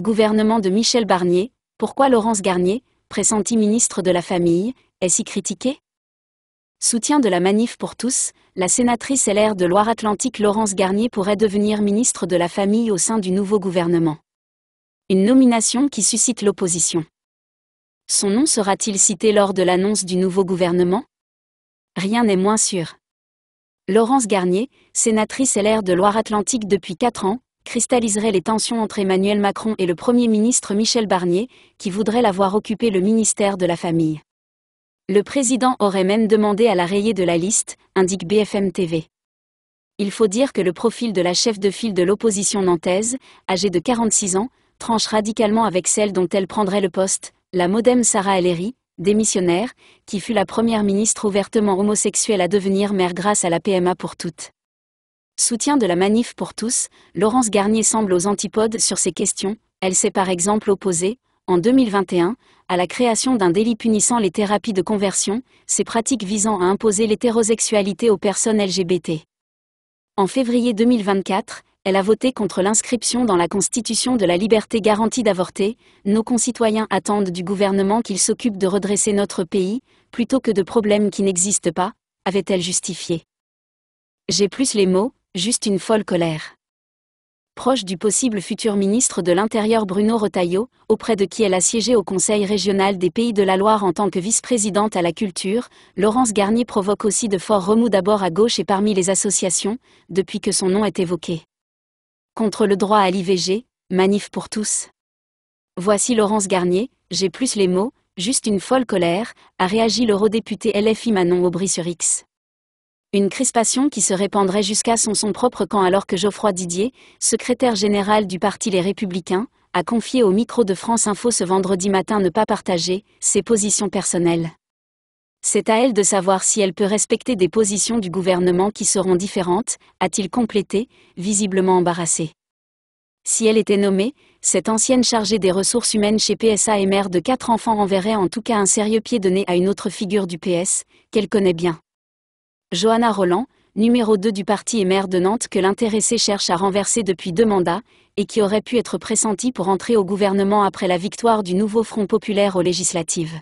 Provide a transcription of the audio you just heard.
Gouvernement de Michel Barnier, pourquoi Laurence Garnier, pressenti ministre de la Famille, est si critiquée Soutien de la manif pour tous, la sénatrice LR de Loire-Atlantique Laurence Garnier pourrait devenir ministre de la Famille au sein du nouveau gouvernement. Une nomination qui suscite l'opposition. Son nom sera-t-il cité lors de l'annonce du nouveau gouvernement Rien n'est moins sûr. Laurence Garnier, sénatrice LR de Loire-Atlantique depuis 4 ans, cristalliserait les tensions entre Emmanuel Macron et le Premier ministre Michel Barnier, qui voudrait l'avoir occupé le ministère de la Famille. Le président aurait même demandé à la rayer de la liste, indique BFM TV. Il faut dire que le profil de la chef de file de l'opposition nantaise, âgée de 46 ans, tranche radicalement avec celle dont elle prendrait le poste, la modem Sarah Ellery, démissionnaire, qui fut la première ministre ouvertement homosexuelle à devenir mère grâce à la PMA pour toutes. Soutien de la manif pour tous, Laurence Garnier semble aux antipodes sur ces questions. Elle s'est par exemple opposée, en 2021, à la création d'un délit punissant les thérapies de conversion, ces pratiques visant à imposer l'hétérosexualité aux personnes LGBT. En février 2024, elle a voté contre l'inscription dans la Constitution de la liberté garantie d'avorter. Nos concitoyens attendent du gouvernement qu'il s'occupe de redresser notre pays, plutôt que de problèmes qui n'existent pas, avait-elle justifié. J'ai plus les mots, Juste une folle colère. Proche du possible futur ministre de l'Intérieur Bruno Retailleau, auprès de qui elle a siégé au Conseil régional des Pays de la Loire en tant que vice-présidente à la culture, Laurence Garnier provoque aussi de forts remous d'abord à gauche et parmi les associations, depuis que son nom est évoqué. Contre le droit à l'IVG, manif pour tous. Voici Laurence Garnier, j'ai plus les mots, juste une folle colère, a réagi l'eurodéputé LFI Manon Aubry sur X une crispation qui se répandrait jusqu'à son, son propre camp alors que Geoffroy Didier, secrétaire général du parti Les Républicains, a confié au micro de France Info ce vendredi matin ne pas partager ses positions personnelles. C'est à elle de savoir si elle peut respecter des positions du gouvernement qui seront différentes, a-t-il complété, visiblement embarrassé. Si elle était nommée, cette ancienne chargée des ressources humaines chez PSA et mère de quatre enfants enverrait en tout cas un sérieux pied de nez à une autre figure du PS, qu'elle connaît bien. Johanna Roland, numéro 2 du parti et maire de Nantes que l'intéressé cherche à renverser depuis deux mandats, et qui aurait pu être pressenti pour entrer au gouvernement après la victoire du nouveau Front populaire aux législatives.